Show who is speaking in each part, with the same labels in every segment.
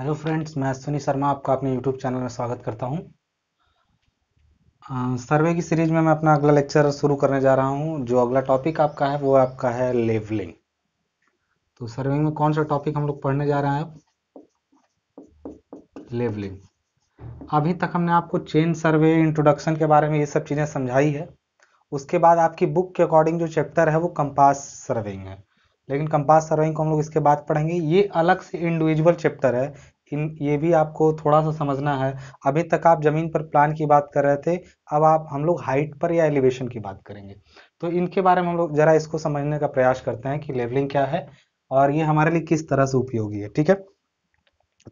Speaker 1: hello friends मैं सुनी शर्मा आपका अपने यूट्यूब चैनल में स्वागत करता हूं सर्वे की सीरीज में मैं अपना अगला लेक्चर शुरू करने जा रहा हूं जो अगला टॉपिक आपका है वो आपका है लेवलिंग तो सर्वे में कौन सा टॉपिक हम लोग पढ़ने जा रहे हैं लेवलिंग अभी तक हमने आपको चेन सर्वे इंट्रोडक्शन के बारे में ये सब चीज़ें समझाई है उसके बाद आपकी बुक के अकॉर्डिंग जो चैप्टर है वो कंपास सर्विंग है लेकिन कंपास सर्विंग को हम लोग इसके बाद पढ़ेंगे ये अलग से इंडिविजुअल चैप्टर है इन ये भी आपको थोड़ा सा समझना है अभी तक आप ज़मीन पर प्लान की बात कर रहे थे अब आप हम लोग हाइट पर या एलिवेशन की बात करेंगे तो इनके बारे में हम लोग ज़रा इसको समझने का प्रयास करते हैं कि लेवलिंग क्या है और ये हमारे लिए किस तरह से उपयोगी है ठीक है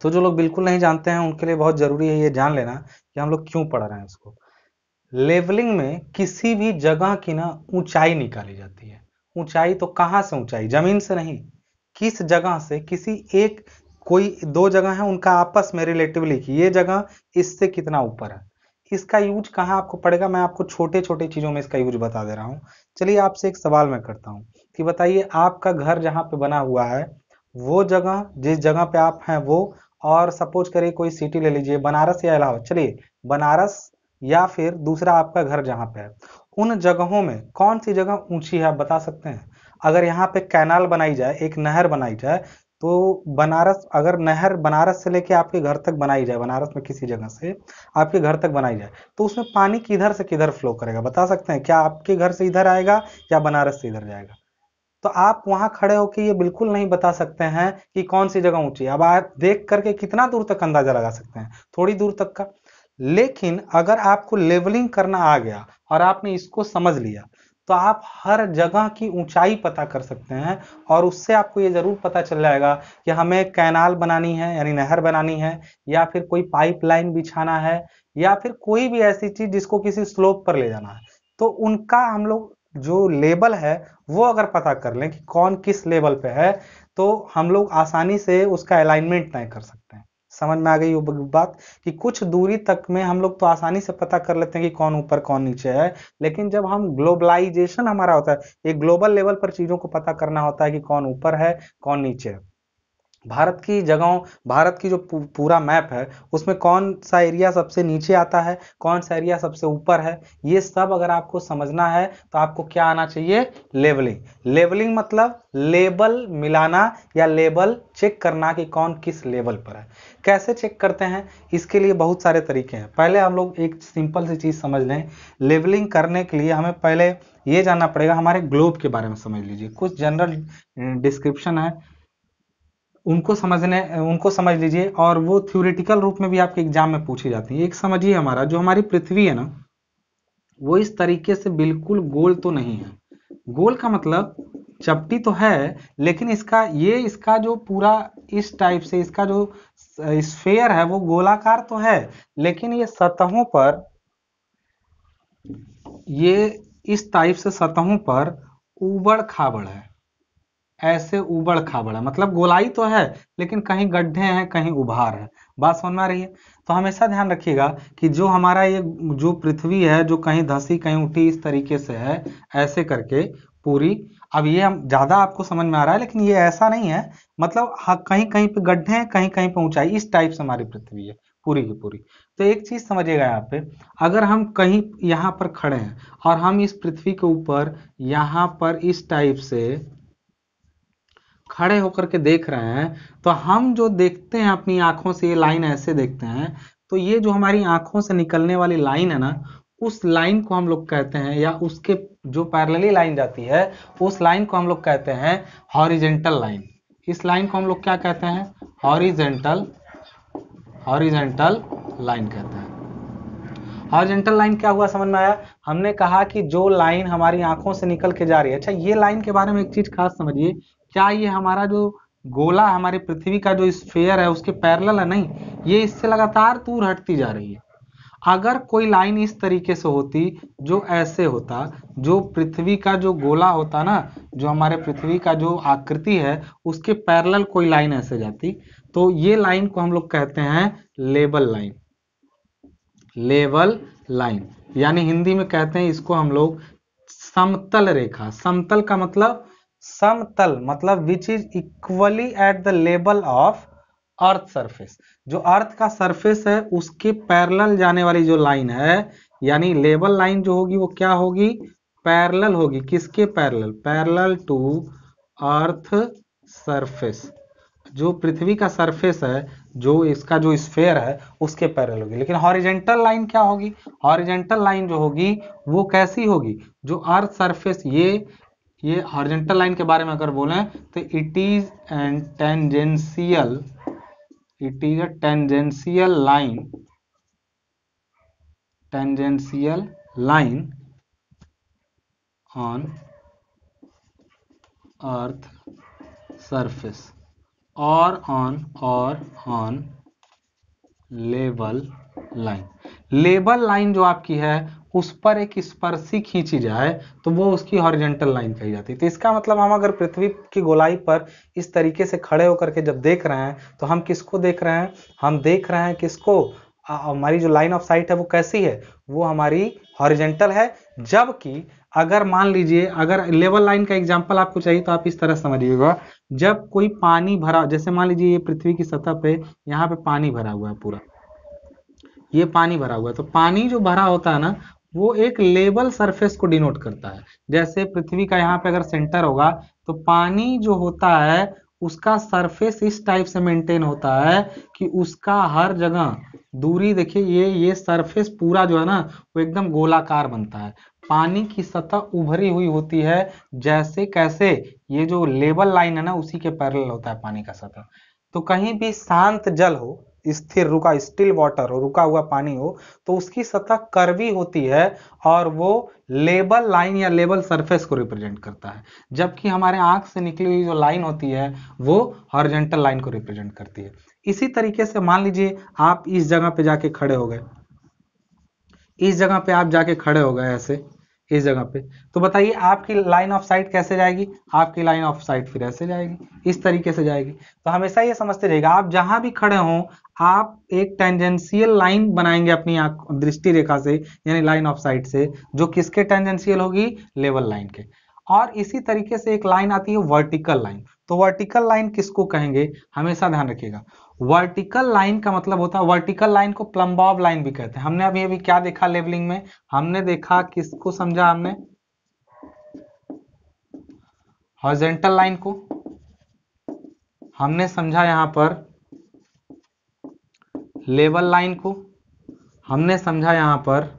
Speaker 1: तो जो लोग बिल्कुल नहीं जानते हैं उनके लिए बहुत ज़रूरी है ये जान लेना कि हम लोग क्यों पढ़ रहे हैं इसको लेवलिंग में किसी भी जगह की ना ऊंचाई निकाली जाती है ऊंचाई तो कहां से ऊंचाई जमीन से नहीं किस जगह से किसी एक कोई दो जगह है उनका आपस में रिलेटिवली कि ये जगह इससे कितना ऊपर है इसका यूज कहाँ आपको पड़ेगा मैं आपको छोटे छोटे चीज़ों में इसका यूज बता दे रहा हूँ चलिए आपसे एक सवाल मैं करता हूँ कि बताइए आपका घर जहाँ पे बना हुआ है वो जगह जिस जगह पे आप हैं वो और सपोज करिए कोई सिटी ले लीजिए बनारस या इलाहाबाद चलिए बनारस या फिर दूसरा आपका घर जहाँ पे है उन जगहों में कौन सी जगह ऊंची है आप बता सकते हैं अगर यहाँ पे कैनाल बनाई जाए एक नहर बनाई जाए तो बनारस अगर नहर बनारस से लेके आपके घर तक बनाई जाए बनारस में किसी जगह से आपके घर तक बनाई जाए तो उसमें पानी किधर से किधर फ्लो करेगा बता सकते हैं क्या आपके घर से इधर आएगा या बनारस से इधर जाएगा तो आप वहां खड़े होकर ये बिल्कुल नहीं बता सकते हैं कि कौन सी जगह ऊंची है अब आप देख करके कितना दूर तक अंदाजा लगा सकते हैं थोड़ी दूर तक का लेकिन अगर आपको लेवलिंग करना आ गया और आपने इसको समझ लिया तो आप हर जगह की ऊंचाई पता कर सकते हैं और उससे आपको ये ज़रूर पता चल जाएगा कि हमें कैनाल बनानी है यानी नहर बनानी है या फिर कोई पाइपलाइन बिछाना है या फिर कोई भी ऐसी चीज़ जिसको किसी स्लोप पर ले जाना है तो उनका हम लोग जो लेबल है वो अगर पता कर लें कि कौन किस लेवल पे है तो हम लोग आसानी से उसका अलाइनमेंट तय कर सकते हैं समझ में आ गई बात कि कुछ दूरी तक में हम लोग तो आसानी से पता कर लेते हैं कि कौन ऊपर कौन नीचे है लेकिन जब हम ग्लोबलाइजेशन हमारा होता है एक ग्लोबल लेवल पर चीज़ों को पता करना होता है कि कौन ऊपर है कौन नीचे है भारत की जगहों भारत की जो पूरा मैप है उसमें कौन सा एरिया सबसे नीचे आता है कौन सा एरिया सबसे ऊपर है ये सब अगर आपको समझना है तो आपको क्या आना चाहिए लेबलिंग लेबलिंग मतलब लेबल मिलाना या लेबल चेक करना कि कौन किस लेवल पर है कैसे चेक करते हैं इसके लिए बहुत सारे तरीके हैं पहले हम लोग एक सिंपल सी चीज़ समझ लें लेबलिंग करने के लिए हमें पहले ये जानना पड़ेगा हमारे ग्लोब के बारे में समझ लीजिए कुछ जनरल डिस्क्रिप्शन है उनको समझने उनको समझ लीजिए और वो थ्योरेटिकल रूप में भी आपके एग्जाम में पूछी जाती है एक समझिए हमारा जो हमारी पृथ्वी है ना वो इस तरीके से बिल्कुल गोल तो नहीं है गोल का मतलब चपटी तो है लेकिन इसका ये इसका जो पूरा इस टाइप से इसका जो स्फेयर है वो गोलाकार तो है लेकिन ये सतहों पर ये इस टाइप से सतहों पर उबड़ खाबड़ है ऐसे उबड़ खाबड़ है मतलब गोलाई तो है लेकिन कहीं गड्ढे हैं कहीं उभार है बात समझ में रही है तो हमेशा ध्यान रखिएगा कि जो हमारा ये जो पृथ्वी है जो कहीं धसी कहीं उठी इस तरीके से है ऐसे करके पूरी अब ये हम ज़्यादा आपको समझ में आ रहा है लेकिन ये ऐसा नहीं है मतलब हाँ कहीं कहीं पे गड्ढे हैं कहीं कहीं पे ऊंचाई इस टाइप से हमारी पृथ्वी है पूरी की पूरी तो एक चीज़ समझिएगा यहाँ पे अगर हम कहीं यहाँ पर खड़े हैं और हम इस पृथ्वी के ऊपर यहाँ पर इस टाइप से खड़े होकर के देख रहे हैं तो हम जो देखते हैं अपनी आंखों से ये लाइन ऐसे देखते हैं तो ये जो हमारी आंखों से निकलने वाली लाइन है ना उस लाइन को हम लोग कहते हैं या उसके जो पैरेलली लाइन जाती है उस लाइन को हम लोग कहते हैं हॉरिजेंटल लाइन इस लाइन को हम लोग क्या कहते हैं हॉरिजेंटल हॉरिजेंटल लाइन कहते हैं हॉरिजेंटल लाइन क्या हुआ समझ में आया हमने कहा कि जो लाइन हमारी आंखों से निकल के जा रही है अच्छा ये लाइन के बारे में एक चीज खास समझिए क्या ये हमारा जो गोला हमारे पृथ्वी का जो स्फेयर है उसके पैरल है नहीं ये इससे लगातार दूर हटती जा रही है अगर कोई लाइन इस तरीके से होती जो ऐसे होता जो पृथ्वी का जो गोला होता ना जो हमारे पृथ्वी का जो आकृति है उसके पैरल कोई लाइन ऐसे जाती तो ये लाइन को हम लोग कहते हैं लेबल लाइन लेबल लाइन यानी हिंदी में कहते हैं इसको हम लोग समतल रेखा समतल का मतलब समतल मतलब which is equally at the level of earth surface जो अर्थ का सरफेस है उसके पैरल जाने वाली जो लाइन है यानी लेवल लाइन जो होगी वो क्या होगी पैरल होगी किसके parallel parallel to earth surface जो पृथ्वी का सरफेस है जो इसका जो स्फेयर है उसके पैरल होगी लेकिन हॉरिजेंटल लाइन क्या होगी हॉरिजेंटल लाइन जो होगी वो कैसी होगी जो अर्थ सरफेस ये ये हॉर्जेंटल लाइन के बारे में अगर बोलें तो it is and tangential it is a tangential line tangential line on earth surface और ऑन और ऑन लेवल लाइन लेबल लाइन जो आपकी है उस पर एक स्पर्शी खींची जाए तो वो उसकी हॉरिजेंटल लाइन कही जाती है तो इसका मतलब हम अगर पृथ्वी की गोलाई पर इस तरीके से खड़े होकर के जब देख रहे हैं तो हम किसको देख रहे हैं हम देख रहे हैं किसको हमारी जो लाइन ऑफ साइट है वो कैसी है वो हमारी हॉरिजेंटल है जबकि अगर मान लीजिए अगर लेवल लाइन का एग्जाम्पल आपको चाहिए तो आप इस तरह समझिएगा जब कोई पानी भरा जैसे मान लीजिए ये पृथ्वी की सतह पे यहाँ पे पानी भरा हुआ है पूरा ये पानी भरा हुआ है तो पानी जो भरा होता है ना वो एक लेवल सरफेस को डिनोट करता है जैसे पृथ्वी का यहाँ पे अगर सेंटर होगा तो पानी जो होता है उसका सरफेस इस टाइप से मेंटेन होता है कि उसका हर जगह दूरी देखिए ये ये सरफेस पूरा जो है ना वो एकदम गोलाकार बनता है पानी की सतह उभरी हुई होती है जैसे कैसे ये जो लेबल लाइन है ना उसी के पैरेलल होता है पानी का सतह तो कहीं भी शांत जल हो स्थिर रुका स्टिल वाटर हो रुका हुआ पानी हो तो उसकी सतह कर्वी होती है और वो लेबल लाइन या लेबल सरफेस को रिप्रेजेंट करता है जबकि हमारे आंख से निकली हुई जो लाइन होती है वो हॉर्जेंटल लाइन को रिप्रेजेंट करती है इसी तरीके से मान लीजिए आप इस जगह पे जाके खड़े हो गए इस जगह पे आप जाके खड़े हो गए ऐसे इस जगह पे तो बताइए आपकी लाइन ऑफ साइट कैसे जाएगी आपकी लाइन ऑफ साइट फिर ऐसे जाएगी इस तरीके से जाएगी तो हमेशा ये समझते रहेगा आप जहां भी खड़े हो आप एक टेंजेंशियल लाइन बनाएंगे अपनी दृष्टि रेखा से यानी लाइन ऑफ साइट से जो किसके टेंजेंशियल होगी लेवल लाइन के और इसी तरीके से एक लाइन आती है वर्टिकल लाइन तो वर्टिकल लाइन किसको कहेंगे हमेशा ध्यान रखिएगा वर्टिकल लाइन का मतलब होता है वर्टिकल लाइन को प्लम्बॉब लाइन भी कहते हैं हमने अभी अभी क्या देखा लेवलिंग में हमने देखा किसको समझा हमने हॉर्जेंटल लाइन को हमने समझा यहां पर लेवल लाइन को हमने समझा यहां पर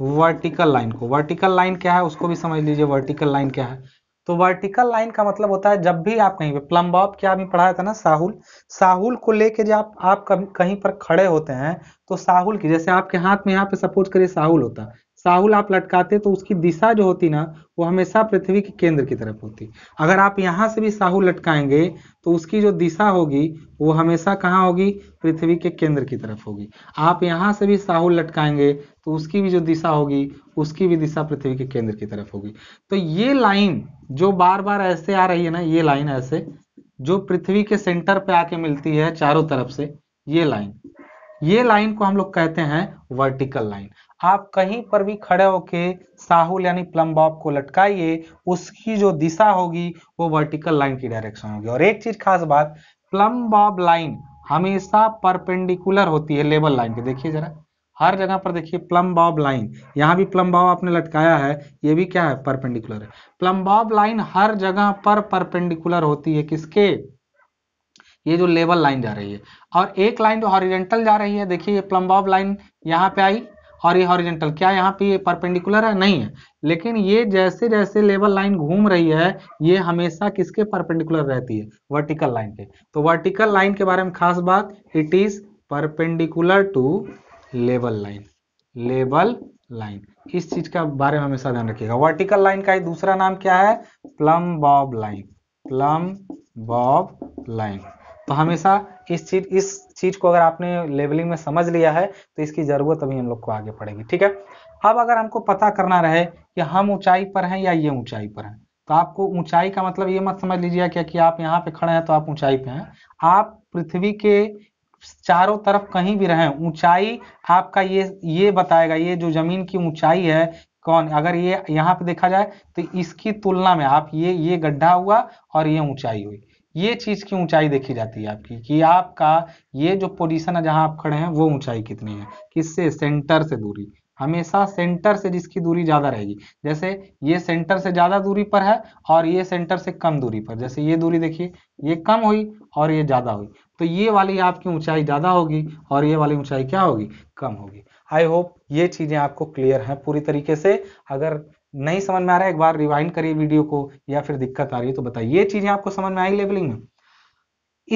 Speaker 1: वर्टिकल लाइन को वर्टिकल लाइन क्या है उसको भी समझ लीजिए वर्टिकल लाइन क्या है तो वर्टिकल लाइन का मतलब होता है जब भी आप कहीं पे प्लम्ब ऑफ क्या अभी पढ़ाया था ना साहुल साहुल को लेके जब आप, आप कहीं पर खड़े होते हैं तो साहुल की जैसे आपके हाथ में यहाँ पे सपोज करिए साहुल होता साहुल आप लटकाते तो उसकी दिशा जो होती ना वो हमेशा पृथ्वी के केंद्र की तरफ होती अगर आप यहाँ से भी साहुल लटकाएंगे तो उसकी जो दिशा होगी वो हमेशा कहाँ होगी पृथ्वी के केंद्र की तरफ होगी आप यहाँ से भी साहुल लटकाएंगे तो उसकी भी जो दिशा होगी उसकी भी दिशा पृथ्वी के केंद्र की तरफ होगी तो ये लाइन जो बार बार ऐसे आ रही है ना ये लाइन ऐसे जो पृथ्वी के सेंटर पे आके मिलती है चारों तरफ से ये लाइन ये लाइन को हम लोग कहते हैं वर्टिकल लाइन आप कहीं पर भी खड़े होके साहुल यानी प्लम बॉब को लटकाइए उसकी जो दिशा होगी वो वर्टिकल लाइन की डायरेक्शन होगी और एक चीज खास बात प्लम बॉब लाइन हमेशा परपेंडिकुलर होती है लेबल लाइन के देखिए जरा हर जगह पर देखिए प्लम बॉब लाइन यहाँ भी प्लम बॉब आपने लटकाया है ये भी क्या है परपेंडिकुलर है प्लम बॉब लाइन हर जगह पर परपेंडिकुलर होती है किसके ये जो लेबल लाइन जा रही है और एक लाइन जो हॉरिजेंटल जा रही है देखिए ये प्लम बॉब लाइन यहाँ पे आई और ये हॉरिजेंटल क्या यहाँ पे ये परपेंडिकुलर है नहीं है लेकिन ये जैसे जैसे लेवल लाइन घूम रही है ये हमेशा किसके परपेंडिकुलर रहती है वर्टिकल लाइन के तो वर्टिकल लाइन के बारे में खास बात it is perpendicular to level line level line इस चीज का बारे में हमेशा ध्यान रखिएगा वर्टिकल लाइन का दूसरा नाम क्या है plumb bob line plumb bob line तो हमेशा इस चीज इस चीज को अगर आपने लेवलिंग में समझ लिया है तो इसकी जरूरत अभी हम लोग को आगे पड़ेगी ठीक है अब अगर हमको पता करना रहे कि हम ऊंचाई पर हैं या ये ऊंचाई पर हैं तो आपको ऊंचाई का मतलब ये मत समझ लीजिए क्या कि आप यहाँ पे खड़े हैं तो आप ऊंचाई पे हैं आप पृथ्वी के चारों तरफ कहीं भी रहें ऊंचाई आपका ये ये बताएगा ये जो जमीन की ऊंचाई है कौन अगर ये यहाँ पे देखा जाए तो इसकी तुलना में आप ये ये गड्ढा हुआ और ये ऊंचाई हुई ये चीज की ऊंचाई देखी जाती है आपकी कि आपका ये जो पोजीशन है जहां आप खड़े हैं वो ऊंचाई कितनी है किससे सेंटर से दूरी हमेशा सेंटर से जिसकी दूरी ज़्यादा रहेगी जैसे ये सेंटर से ज़्यादा दूरी पर है और ये सेंटर से कम दूरी पर जैसे ये दूरी देखिए ये कम हुई और ये ज़्यादा हुई तो ये वाली आपकी ऊंचाई ज़्यादा होगी और ये वाली ऊंचाई क्या होगी कम होगी आई होप ये चीज़ें आपको क्लियर है पूरी तरीके से अगर नहीं समझ में आ रहा है एक बार रिवाइंड करिए वीडियो को या फिर दिक्कत आ रही है तो बताइए ये चीजें आपको समझ में आई लेवलिंग में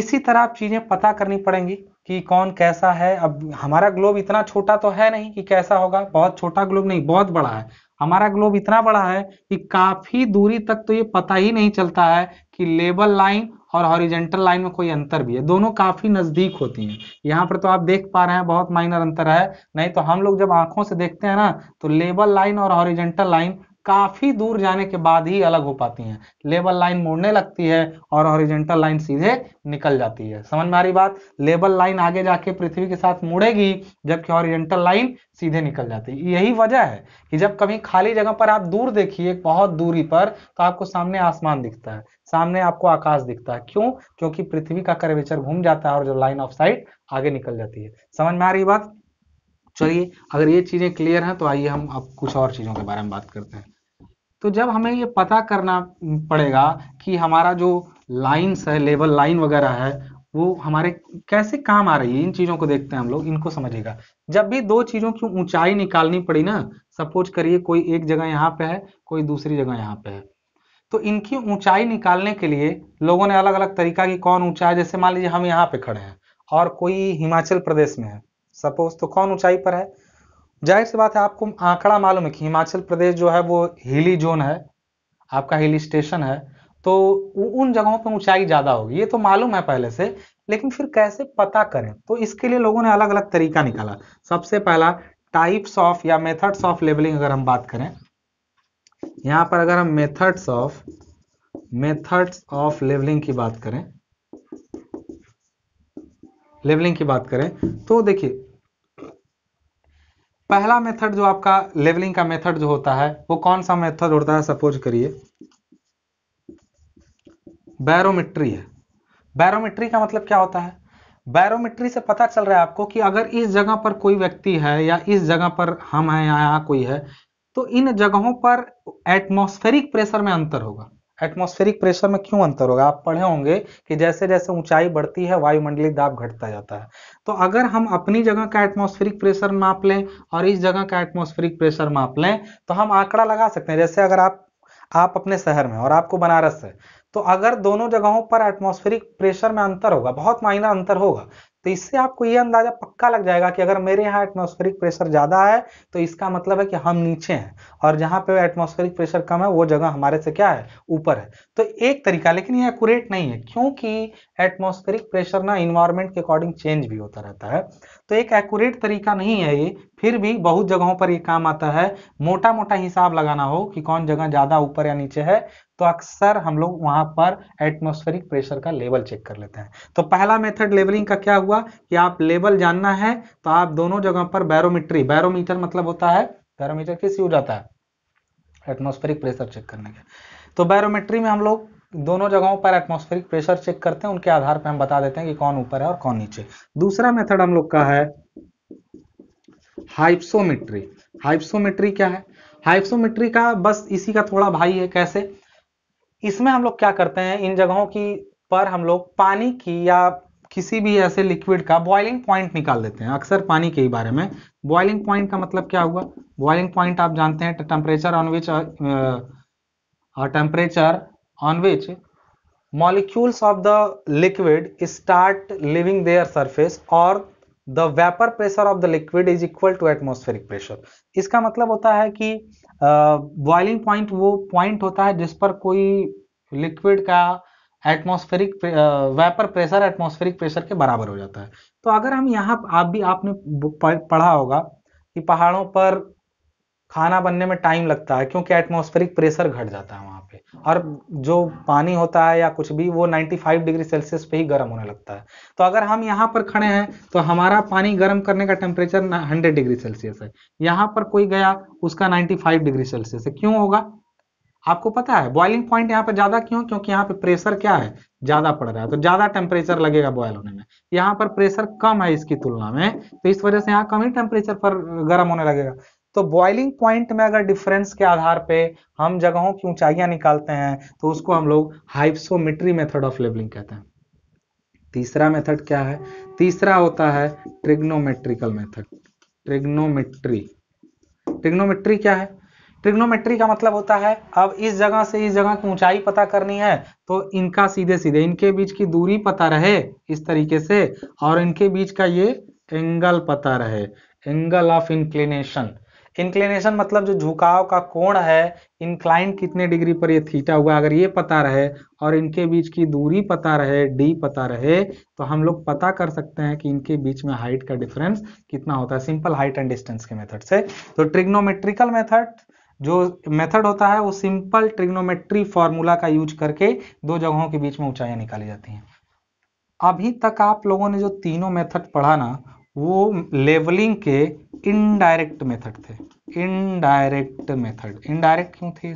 Speaker 1: इसी तरह आप चीजें पता करनी पड़ेंगी कि कौन कैसा है अब हमारा ग्लोब इतना छोटा तो है नहीं कि कैसा होगा बहुत छोटा ग्लोब नहीं बहुत बड़ा है हमारा ग्लोब इतना बड़ा है कि काफी दूरी तक तो ये पता ही नहीं चलता है कि लेबल लाइन और हॉरिजेंटल लाइन में कोई अंतर भी है दोनों काफी नजदीक होती हैं यहाँ पर तो आप देख पा रहे हैं बहुत माइनर अंतर है नहीं तो हम लोग जब आंखों से देखते हैं ना तो लेबल लाइन और हॉरिजेंटल लाइन काफी दूर जाने के बाद ही अलग हो पाती हैं लेबल लाइन मुड़ने लगती है और ऑरिजेंटल लाइन सीधे निकल जाती है समझ में आ रही बात लेबल लाइन आगे जाके पृथ्वी के साथ मुड़ेगी जबकि ऑरिजेंटल लाइन सीधे निकल जाती है यही वजह है कि जब कभी खाली जगह पर आप दूर देखिए बहुत दूरी पर तो आपको सामने आसमान दिखता है सामने आपको आकाश दिखता है क्यों क्योंकि पृथ्वी का कर्वेचर घूम जाता है और जो लाइन ऑफ साइट आगे निकल जाती है समझ में आ रही बात चलिए अगर ये चीजें क्लियर हैं तो आइए हम अब कुछ और चीजों के बारे में बात करते हैं तो जब हमें ये पता करना पड़ेगा कि हमारा जो लाइन्स है लेवल लाइन वगैरह है वो हमारे कैसे काम आ रही है इन चीज़ों को देखते हैं हम लोग इनको समझेगा जब भी दो चीज़ों की ऊंचाई निकालनी पड़ी ना सपोज करिए कोई एक जगह यहाँ पे है कोई दूसरी जगह यहाँ पे है तो इनकी ऊंचाई निकालने के लिए लोगों ने अलग अलग तरीका की कौन ऊंचाई जैसे मान लीजिए हम यहाँ पे खड़े हैं और कोई हिमाचल प्रदेश में है सपोज तो कौन ऊंचाई पर है जाहिर सी बात है आपको आंकड़ा मालूम है कि हिमाचल प्रदेश जो है वो हिली जोन है आपका हिली स्टेशन है तो उन जगहों पर ऊंचाई ज़्यादा होगी ये तो मालूम है पहले से लेकिन फिर कैसे पता करें तो इसके लिए लोगों ने अलग अलग तरीका निकाला सबसे पहला टाइप्स ऑफ या मेथड्स ऑफ लेवलिंग अगर हम बात करें यहां पर अगर हम methods of methods of levelling की बात करें लेवलिंग की बात करें तो देखिए पहला मेथड जो आपका लेवलिंग का मेथड जो होता है वो कौन सा मेथड होता है सपोज करिए बैरोमेट्री है बैरोमेट्री का मतलब क्या होता है बैरोमेट्री से पता चल रहा है आपको कि अगर इस जगह पर कोई व्यक्ति है या इस जगह पर हम हैं या यहाँ कोई है तो इन जगहों पर एटमोस्फेरिक प्रेशर में अंतर होगा एटमॉस्फेरिक प्रेशर में क्यों अंतर होगा आप पढ़े होंगे कि जैसे जैसे ऊंचाई बढ़ती है वायुमंडलीय दाब घटता जाता है तो अगर हम अपनी जगह का एटमॉस्फेरिक प्रेशर माप लें और इस जगह का एटमॉस्फेरिक प्रेशर माप लें तो हम आंकड़ा लगा सकते हैं जैसे अगर आप आप अपने शहर में और आपको बनारस है तो अगर दोनों जगहों पर एटमॉस्फेरिक प्रेशर में अंतर होगा बहुत माइनर अंतर होगा तो इससे आपको ये अंदाजा पक्का लग जाएगा कि अगर मेरे यहाँ एटमोस्फेरिक प्रेशर ज़्यादा है तो इसका मतलब है कि हम नीचे हैं और जहां पे एटमोस्फेरिक प्रेशर कम है वो जगह हमारे से क्या है ऊपर है तो एक तरीका लेकिन ये एक्यूरेट नहीं है क्योंकि एटमोस्फेरिक प्रेशर ना इन्वायरमेंट के अकॉर्डिंग चेंज भी होता रहता है तो एक एक्यूरेट तरीका नहीं है ये फिर भी बहुत जगहों पर ये काम आता है मोटा मोटा हिसाब लगाना हो कि कौन जगह ज़्यादा ऊपर या नीचे है तो अक्सर हम लोग वहां पर एटमोस्फेरिक प्रेशर का लेवल चेक कर लेते हैं तो पहला मेथड लेवलिंग का क्या हुआ कि आप लेवल जानना है तो आप दोनों जगह पर बैरोमीट्री बैरोमीटर मतलब होता है बैरोमीटर किस यूज आता है एटमोस्फेरिक प्रेशर चेक करने के तो बैरोमेट्री में हम लोग दोनों जगहों पर एटमोस्फेरिक प्रेशर चेक करते हैं उनके आधार पर हम बता देते हैं कि कौन ऊपर है और कौन नीचे दूसरा मेथड हम लोग का है हाइप्सोमेट्री हाइप्सोमेट्री क्या है हाइप्सोमेट्री का बस इसी का थोड़ा भाई है कैसे इसमें हम लोग क्या करते हैं इन जगहों की पर हम लोग पानी की या किसी भी ऐसे लिक्विड का बॉइलिंग पॉइंट निकाल देते हैं अक्सर पानी के ही बारे में बॉइलिंग पॉइंट का मतलब क्या हुआ बॉइलिंग पॉइंट आप जानते हैं temperature on which temperature on which molecules of the liquid start living their surface और the vapour pressure of the liquid is equal to atmospheric pressure इसका मतलब होता है कि बॉइलिंग uh, पॉइंट वो पॉइंट होता है जिस पर कोई लिक्विड का atmospheric vapour pressure atmospheric pressure के बराबर हो जाता है तो अगर हम यहाँ आप भी आपने पढ़ा होगा कि पहाड़ों पर खाना बनने में टाइम लगता है क्योंकि एटमोस्फेरिक प्रेशर घट जाता है वहाँ और जो पानी होता है या कुछ भी वो 95 डिग्री सेल्सियस पे ही गर्म होने लगता है तो अगर हम यहाँ पर खड़े हैं तो हमारा पानी गर्म करने का टेम्परेचर 100 डिग्री सेल्सियस है यहाँ पर कोई गया उसका 95 डिग्री सेल्सियस है क्यों होगा आपको पता है बॉइलिंग पॉइंट यहाँ पर ज्यादा क्यों क्योंकि यहाँ पे प्रेशर क्या है ज्यादा पड़ रहा है तो ज्यादा टेम्परेचर लगेगा बॉयल होने में यहाँ पर प्रेशर कम है इसकी तुलना में तो इस वजह से यहाँ कम ही टेम्परेचर पर गर्म होने लगेगा तो बॉइलिंग पॉइंट में अगर डिफरेंस के आधार पे हम जगहों की ऊंचाइयां निकालते हैं तो उसको हम लोग हाइप्सोमेट्री मेथड ऑफ लेबलिंग कहते हैं तीसरा मेथड क्या है तीसरा होता है ट्रिग्नोमेट्रिकल मेथड ट्रिग्नोमेट्री ट्रिग्नोमेट्री क्या है ट्रिग्नोमेट्री का मतलब होता है अब इस जगह से इस जगह की ऊंचाई पता करनी है तो इनका सीधे सीधे इनके बीच की दूरी पता रहे इस तरीके से और इनके बीच का ये एंगल पता रहे एंगल ऑफ इंक्लिनेशन इंक्लिनेशन मतलब जो झुकाव का कोण है इंक्लाइन कितने डिग्री पर ये थीटा हुआ अगर ये पता रहे और इनके बीच की दूरी पता रहे डी पता रहे तो हम लोग पता कर सकते हैं कि इनके बीच में हाइट का डिफरेंस कितना होता है सिंपल हाइट एंड डिस्टेंस के मेथड से तो ट्रिग्नोमेट्रिकल मेथड जो मेथड होता है वो सिंपल ट्रिग्नोमेट्री फॉर्मूला का यूज करके दो जगहों के बीच में ऊंचाइयां निकाली जाती हैं अभी तक आप लोगों ने जो तीनों मेथड पढ़ा ना वो लेवलिंग के इनडायरेक्ट मेथड थे इनडायरेक्ट मेथड इनडायरेक्ट क्यों थे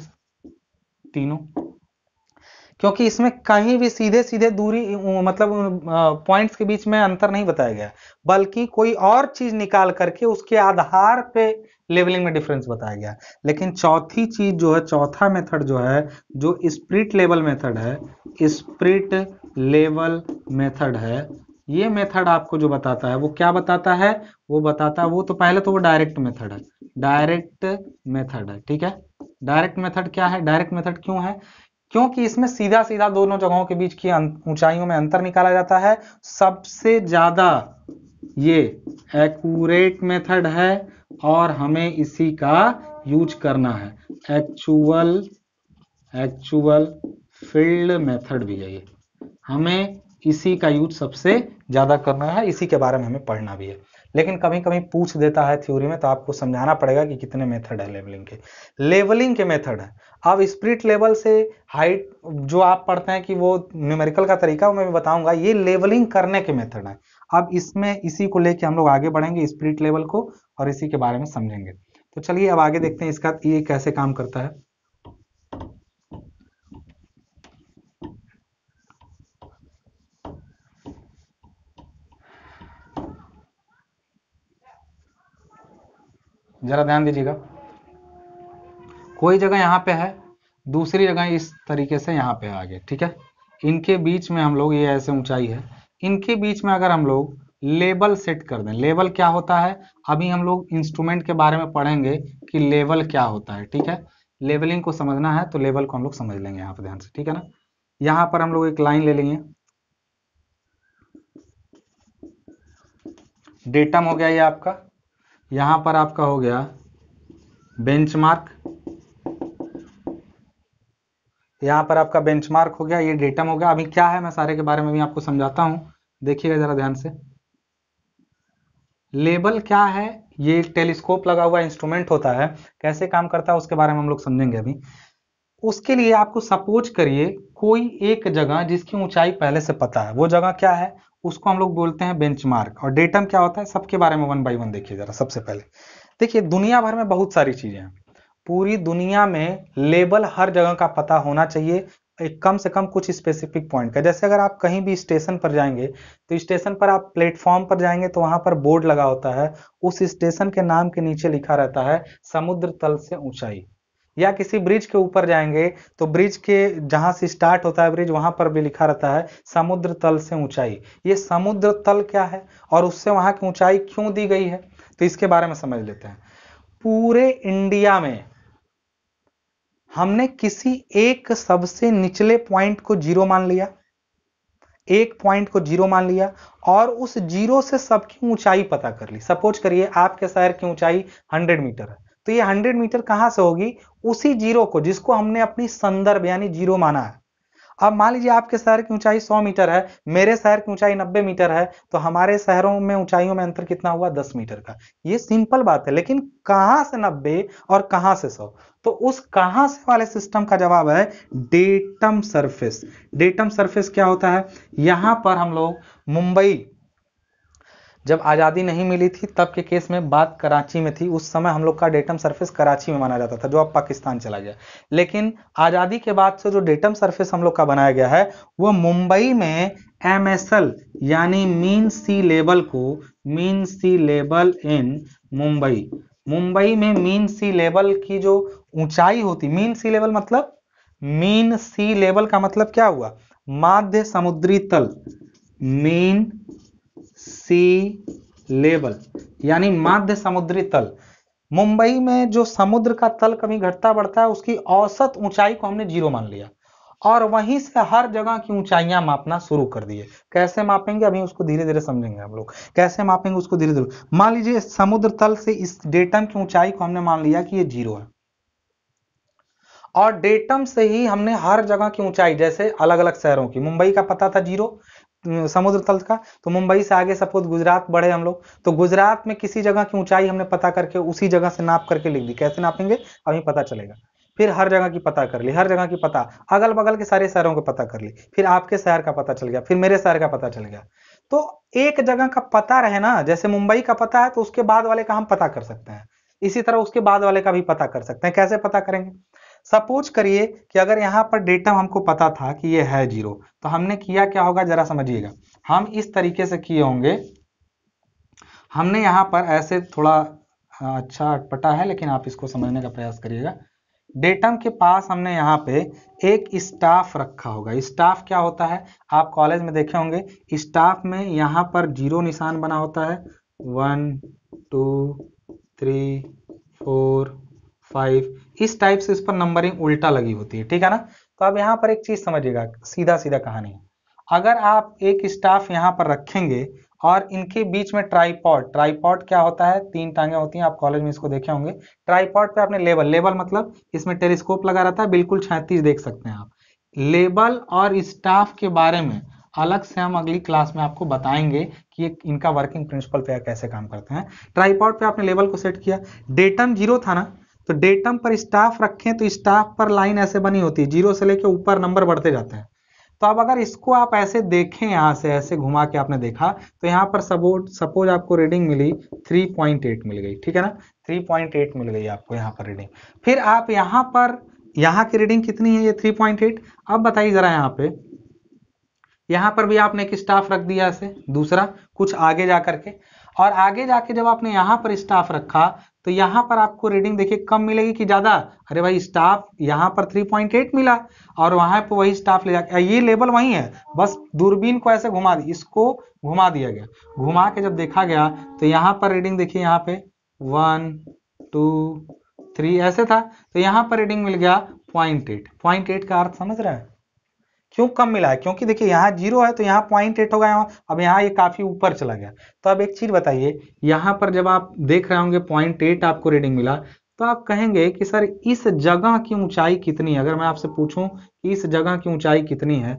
Speaker 1: तीनों क्योंकि इसमें कहीं भी सीधे सीधे दूरी मतलब पॉइंट्स के बीच में अंतर नहीं बताया गया बल्कि कोई और चीज निकाल करके उसके आधार पे लेवलिंग में डिफरेंस बताया गया लेकिन चौथी चीज जो है चौथा मेथड जो है जो स्प्रिट लेवल मेथड है स्प्रिट लेवल मेथड है ये मेथड आपको जो बताता है वो क्या बताता है वो बताता है वो तो पहले तो वो डायरेक्ट मेथड है डायरेक्ट मेथड है ठीक है डायरेक्ट मेथड क्या है डायरेक्ट मेथड क्यों है क्योंकि इसमें सीधा सीधा दोनों जगहों के बीच की अं-, ऊंचाइयों में अंतर निकाला जाता है सबसे ज्यादा ये एक्यूरेट मेथड है और हमें इसी का यूज करना है एक्चुअल एक्चुअल फील्ड मेथड भी है ये हमें इसी का यूज सबसे ज़्यादा करना है इसी के बारे में हमें पढ़ना भी है लेकिन कभी कभी पूछ देता है थ्योरी में तो आपको समझाना पड़ेगा कि कितने मेथड है लेवलिंग के लेवलिंग के मेथड है अब स्प्रिट लेवल से हाइट जो आप पढ़ते हैं कि वो न्यूमेरिकल का तरीका वो मैं बताऊंगा ये लेवलिंग करने के मेथड है अब इसमें इसी को लेके हम लोग आगे बढ़ेंगे स्प्रिट लेवल को और इसी के बारे में समझेंगे तो चलिए अब आगे देखते हैं इसका ये कैसे काम करता है जरा ध्यान दीजिएगा कोई जगह यहाँ पे है दूसरी जगह इस तरीके से यहाँ पे आ गए ठीक है इनके बीच में हम लोग ये ऐसे ऊंचाई है इनके बीच में अगर हम लोग लेबल सेट कर दें लेबल क्या होता है अभी हम लोग इंस्ट्रूमेंट के बारे में पढ़ेंगे कि लेबल क्या होता है ठीक है लेबलिंग को समझना है तो लेबल को हम लोग समझ लेंगे यहाँ पर ध्यान से ठीक है ना यहाँ पर हम लोग एक लाइन ले लेंगे डेटम हो गया ये आपका यहां पर आपका हो गया बेंचमार्क यहां पर आपका बेंचमार्क हो गया ये डेटम हो गया अभी क्या है मैं सारे के बारे में भी आपको समझाता हूं देखिएगा जरा ध्यान से लेबल क्या है ये टेलीस्कोप लगा हुआ इंस्ट्रूमेंट होता है कैसे काम करता है उसके बारे में हम लोग समझेंगे अभी उसके लिए आपको सपोज करिए कोई एक जगह जिसकी ऊंचाई पहले से पता है वो जगह क्या है उसको हम लोग बोलते हैं बेंचमार्क और डेटम क्या होता है सबके बारे में वन बाई वन देखिए जरा सबसे पहले देखिए दुनिया भर में बहुत सारी चीजें हैं पूरी दुनिया में लेबल हर जगह का पता होना चाहिए एक कम से कम कुछ स्पेसिफिक पॉइंट का जैसे अगर आप कहीं भी स्टेशन पर जाएंगे तो स्टेशन पर आप प्लेटफॉर्म पर जाएंगे तो वहां पर बोर्ड लगा होता है उस स्टेशन के नाम के नीचे लिखा रहता है समुद्र तल से ऊंचाई या किसी ब्रिज के ऊपर जाएंगे तो ब्रिज के जहां से स्टार्ट होता है ब्रिज वहां पर भी लिखा रहता है समुद्र तल से ऊंचाई ये समुद्र तल क्या है और उससे वहां की ऊंचाई क्यों दी गई है तो इसके बारे में समझ लेते हैं पूरे इंडिया में हमने किसी एक सबसे निचले पॉइंट को जीरो मान लिया एक पॉइंट को जीरो मान लिया और उस जीरो से सबकी ऊंचाई पता कर ली सपोज करिए आपके शहर की ऊंचाई 100 मीटर है तो ये हंड्रेड मीटर कहां से होगी उसी जीरो को जिसको हमने अपनी संदर्भ यानी जीरो माना है अब मान लीजिए आपके शहर की ऊंचाई 100 मीटर है मेरे शहर की ऊंचाई 90 मीटर है तो हमारे शहरों में ऊंचाइयों में अंतर कितना हुआ 10 मीटर का ये सिंपल बात है लेकिन कहां से 90 और कहां से 100 तो उस कहां से वाले सिस्टम का जवाब है डेटम सरफेस डेटम सरफेस क्या होता है यहां पर हम लोग मुंबई जब आज़ादी नहीं मिली थी तब के केस में बात कराची में थी उस समय हम लोग का डेटम सरफेस कराची में माना जाता था जो अब पाकिस्तान चला गया लेकिन आज़ादी के बाद से जो डेटम सरफेस हम लोग का बनाया गया है वह मुंबई में एम यानी मीन सी लेवल को mean sea level in Mumbai Mumbai में मीन सी लेवल की जो ऊंचाई होती मीन सी लेवल मतलब मीन सी लेवल का मतलब क्या हुआ माध्य समुद्री तल मीन सी लेवल यानी माध्य समुद्री तल मुंबई में जो समुद्र का तल कभी घटता बढ़ता है उसकी औसत ऊंचाई को हमने जीरो मान लिया और वहीं से हर जगह की ऊंचाइयां मापना शुरू कर दिए कैसे मापेंगे अभी उसको धीरे धीरे समझेंगे हम लोग कैसे मापेंगे उसको धीरे धीरे मान लीजिए समुद्र तल से इस डेटम की ऊंचाई को हमने मान लिया कि ये जीरो है और डेटम से ही हमने हर जगह की ऊंचाई जैसे अलग अलग शहरों की मुंबई का पता था जीरो समुद्र तल का तो मुंबई से आगे सपोज गुजरात बढ़े हम लोग तो गुजरात में किसी जगह की ऊंचाई हमने पता करके उसी जगह से नाप करके लिख दी कैसे नापेंगे अभी पता चलेगा फिर हर जगह की पता कर ली हर जगह की पता अगल बगल के सारे शहरों को पता कर ली फिर आपके शहर का पता चल गया फिर मेरे शहर का पता चल गया तो एक जगह का पता रहे ना जैसे मुंबई का पता है तो उसके बाद वाले का हम पता कर सकते हैं इसी तरह उसके बाद वाले का भी पता कर सकते हैं कैसे पता करेंगे सपोज करिए कि अगर यहाँ पर डेटम हमको पता था कि ये है जीरो तो हमने किया क्या होगा जरा समझिएगा हम इस तरीके से किए होंगे हमने यहाँ पर ऐसे थोड़ा अच्छा अटपटा है लेकिन आप इसको समझने का प्रयास करिएगा डेटम के पास हमने यहाँ पे एक स्टाफ रखा होगा स्टाफ क्या होता है आप कॉलेज में देखे होंगे स्टाफ में यहाँ पर जीरो निशान बना होता है one two three four five इस टाइप से इस पर नंबरिंग उल्टा लगी होती है ठीक है ना तो अब यहाँ पर एक चीज समझिएगा सीधा सीधा कहानी अगर आप एक स्टाफ यहाँ पर रखेंगे और इनके बीच में ट्राईपॉड ट्राईपॉड क्या होता है तीन टांगे होती हैं आप कॉलेज में इसको देखे होंगे ट्राईपॉड पे आपने लेबल लेबल मतलब इसमें टेलीस्कोप लगा रहता है बिल्कुल छैतीस देख सकते हैं आप लेबल और स्टाफ के बारे में अलग से हम अगली क्लास में आपको बताएंगे कि इनका वर्किंग प्रिंसिपल पे कैसे काम करते हैं ट्राईपॉड पे आपने लेबल को सेट किया डेटम जीरो था ना तो डेटम पर स्टाफ रखें तो स्टाफ पर लाइन ऐसे बनी होती है जीरो से लेके ऊपर नंबर बढ़ते जाते हैं तो अब अगर इसको आप ऐसे देखें यहां से ऐसे घुमा के आपने देखा तो यहां पर सपोर्ट सपोज आपको रीडिंग मिली 3.8 मिल गई ठीक है ना 3.8 मिल गई आपको यहां पर रीडिंग फिर आप यहां पर यहां की रीडिंग कितनी है ये 3.8 अब बताइए ज़रा यहां पे यहां पर भी आपने एक स्टाफ रख दिया ऐसे दूसरा कुछ आगे जा करके और आगे जाके जब आपने यहां पर स्टाफ रखा तो यहाँ पर आपको रीडिंग देखिए कम मिलेगी कि ज़्यादा अरे भाई स्टाफ यहाँ पर 3.8 मिला और वहां पर वही स्टाफ ले जाकर ये लेवल वही है बस दूरबीन को ऐसे घुमा दी इसको घुमा दिया गया घुमा के जब देखा गया तो यहां पर रीडिंग देखिए यहाँ पे वन टू थ्री ऐसे था तो यहाँ पर रीडिंग मिल गया पॉइंट एट पॉइंट एट का अर्थ समझ रहा है क्यों कम मिला है क्योंकि देखिए यहाँ जीरो है तो यहाँ पॉइंट एट हो गया अब यहाँ ये यह काफ़ी ऊपर चला गया तो अब एक चीज़ बताइए यहाँ पर जब आप देख रहे होंगे पॉइंट एट आपको रीडिंग मिला तो आप कहेंगे कि सर इस जगह की ऊंचाई कितनी है अगर मैं आपसे पूछूं कि इस जगह की ऊंचाई कितनी है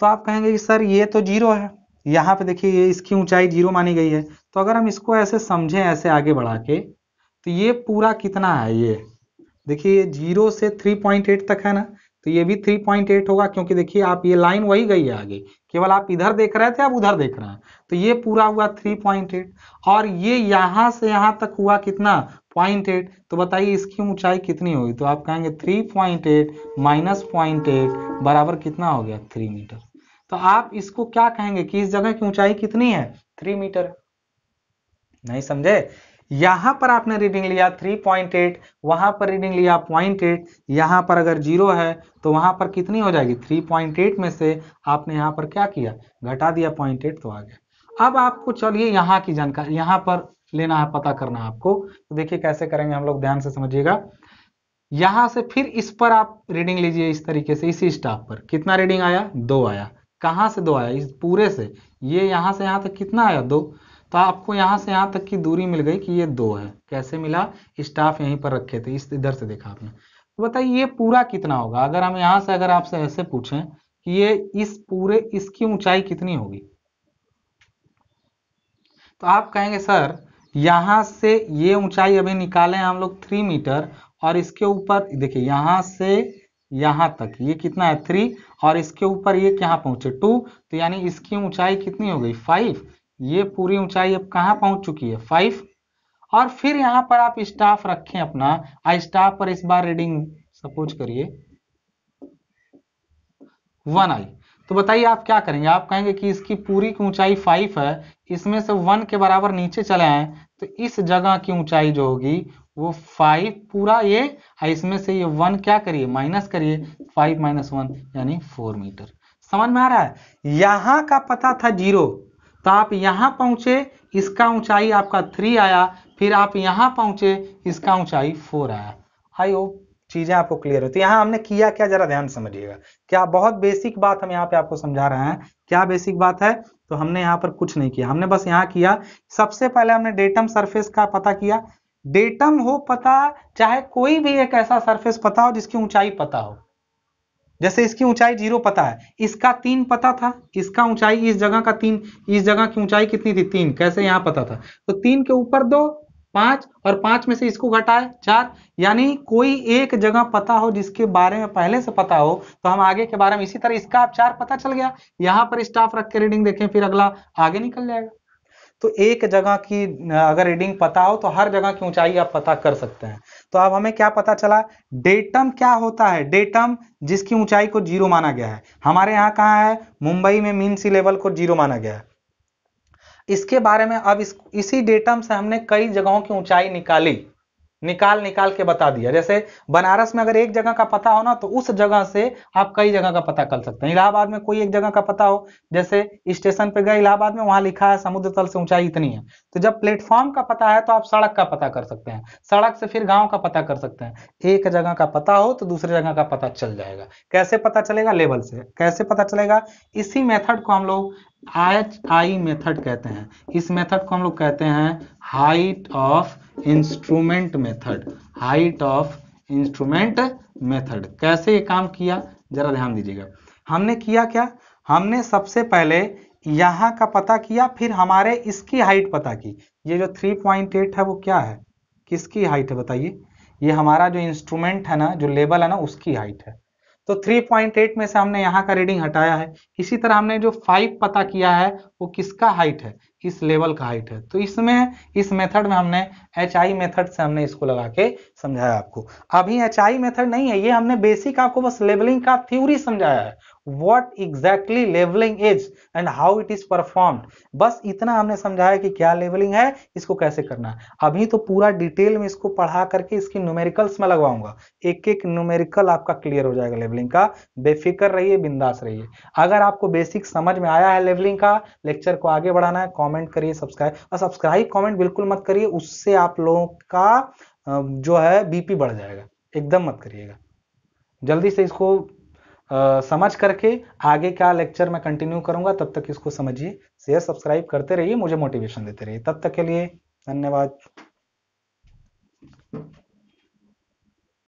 Speaker 1: तो आप कहेंगे कि सर ये तो जीरो है यहाँ पे देखिए ये इसकी ऊंचाई जीरो मानी गई है तो अगर हम इसको ऐसे समझें ऐसे आगे बढ़ा के तो ये पूरा कितना है ये देखिए ये जीरो से थ्री पॉइंट एट तक है ना तो ये भी थ्री पॉइंट एट होगा क्योंकि देखिए आप ये लाइन वही गई है आगे केवल आप इधर देख रहे थे आप उधर देख रहे हैं तो ये पूरा हुआ थ्री पॉइंट एट और ये यहां से यहां तक हुआ कितना पॉइंट एट तो बताइए इसकी ऊंचाई कितनी होगी तो आप कहेंगे three point eight minus point eight बराबर कितना हो गया थ्री मीटर तो आप इसको क्या कहेंगे कि इस जगह की ऊंचाई कितनी है थ्री मीटर नहीं समझे यहां पर आपने रीडिंग लिया 3.8 वहां पर रीडिंग लिया 0.8 यहां पर अगर जीरो है तो वहां पर कितनी हो जाएगी 3.8 में से आपने यहां पर क्या किया घटा दिया 0.8 तो आ गया अब आपको चलिए यहां की जानकारी यहां पर लेना है पता करना है आपको तो देखिए कैसे करेंगे हम लोग ध्यान से समझिएगा यहां से फिर इस पर आप रीडिंग लीजिए इस तरीके से इसी स्टाफ पर कितना रीडिंग आया दो आया कहां से दो आया इस पूरे से ये यहां से यहां तक कितना आया दो तो आपको यहाँ से यहाँ तक की दूरी मिल गई कि ये दो है कैसे मिला स्टाफ यहीं पर रखे थे इस इधर से देखा आपने तो बताइए ये पूरा कितना होगा अगर हम यहाँ से अगर आपसे ऐसे पूछें कि ये इस पूरे इसकी ऊंचाई कितनी होगी तो आप कहेंगे सर यहाँ से ये ऊंचाई अभी निकाले हम लोग थ्री मीटर और इसके ऊपर देखिए यहाँ से यहाँ तक ये कितना है थ्री और इसके ऊपर ये यहाँ पहुंचे टू तो यानी इसकी ऊंचाई कितनी हो गई फाइव ये पूरी ऊंचाई अब कहां पहुंच चुकी है फाइव और फिर यहां पर आप स्टाफ रखें अपना आई स्टाफ पर इस बार रीडिंग सपोज करिए वन आई तो बताइए आप क्या करेंगे आप कहेंगे कि इसकी पूरी की ऊंचाई फाइव है इसमें से वन के बराबर नीचे चले आए तो इस जगह की ऊंचाई जो होगी वो फाइव पूरा ये इसमें से ये वन क्या करिए माइनस करिए फाइव माइनस वन यानी फोर मीटर समझ में आ रहा है यहां का पता था जीरो तो आप यहाँ पहुँचे इसका ऊंचाई आपका थ्री आया फिर आप यहाँ पहुँचे इसका ऊंचाई फोर आया आई होप चीज़ें आपको क्लियर होती है यहाँ हमने किया क्या जरा ध्यान समझिएगा क्या बहुत बेसिक बात हम यहाँ पे आपको समझा रहे हैं क्या बेसिक बात है तो हमने यहाँ पर कुछ नहीं किया हमने बस यहाँ किया सबसे पहले हमने डेटम सरफेस का पता किया डेटम हो पता चाहे कोई भी एक ऐसा सरफेस पता हो जिसकी ऊंचाई पता हो जैसे इसकी ऊंचाई जीरो पता है इसका तीन पता था इसका ऊंचाई इस जगह का तीन इस जगह की ऊंचाई कितनी थी तीन कैसे यहाँ पता था तो तीन के ऊपर दो पांच और पांच में से इसको घटाए चार यानी कोई एक जगह पता हो जिसके बारे में पहले से पता हो तो हम आगे के बारे में इसी तरह इसका आप चार पता चल गया यहाँ पर स्टाफ रख के रीडिंग देखें फिर अगला आगे निकल जाएगा तो एक जगह की अगर रीडिंग पता हो तो हर जगह की ऊंचाई आप पता कर सकते हैं तो अब हमें क्या पता चला डेटम क्या होता है डेटम जिसकी ऊंचाई को जीरो माना गया है हमारे यहाँ कहाँ है मुंबई में मीन सी लेवल को जीरो माना गया है इसके बारे में अब इस इसी डेटम से हमने कई जगहों की ऊंचाई निकाली निकाल निकाल के बता दिया जैसे बनारस में अगर एक जगह का पता हो ना तो उस जगह से आप कई जगह का पता कर सकते हैं इलाहाबाद में कोई एक जगह का पता हो जैसे स्टेशन पे गए इलाहाबाद में वहां लिखा है समुद्र तल से ऊंचाई इतनी है तो जब प्लेटफॉर्म का पता है तो आप सड़क का पता कर सकते हैं सड़क से फिर गाँव का पता कर सकते हैं एक जगह का पता हो तो दूसरी जगह का पता चल जाएगा कैसे पता चलेगा लेवल से कैसे पता चलेगा इसी मेथड को हम लोग एच आई मेथड कहते हैं इस मेथड को हम लोग कहते हैं height of instrument method height of instrument method कैसे ये काम किया जरा ध्यान दीजिएगा हमने किया क्या हमने सबसे पहले यहां का पता किया फिर हमारे इसकी हाइट पता की ये जो 3.8 है वो क्या है किसकी हाइट है बताइए ये हमारा जो इंस्ट्रूमेंट है ना जो लेबल है ना उसकी हाइट है तो 3.8 में से हमने यहाँ का रीडिंग हटाया है इसी तरह हमने जो फाइव पता किया है वो किसका हाइट है किस लेवल का हाइट है तो इसमें इस मेथड में हमने एच आई मेथड से हमने इसको लगा के समझाया आपको अभी एच आई मेथड नहीं है ये हमने बेसिक आपको बस लेवलिंग का थ्योरी समझाया है what exactly leveling is and how it is performed बस इतना हमने समझाया कि क्या लेवलिंग है इसको कैसे करना है अभी तो पूरा डिटेल में इसको पढ़ा करके इसकी न्यूमेरिकल्स में लगवाऊंगा एक एक न्यूमेरिकल आपका क्लियर हो जाएगा लेवलिंग का बेफिक्र रहिए बिंदास रहिए अगर आपको बेसिक समझ में आया है लेवलिंग का लेक्चर को आगे बढ़ाना है कॉमेंट करिए सब्सक्राइब और सब्सक्राइब कॉमेंट बिल्कुल मत करिए उससे आप लोगों का जो है बीपी बढ़ जाएगा एकदम मत करिएगा जल्दी से इसको समझ करके आगे का लेक्चर मैं कंटिन्यू करूंगा तब तक इसको समझिए शेयर सब्सक्राइब करते रहिए मुझे मोटिवेशन देते रहिए तब तक के लिए धन्यवाद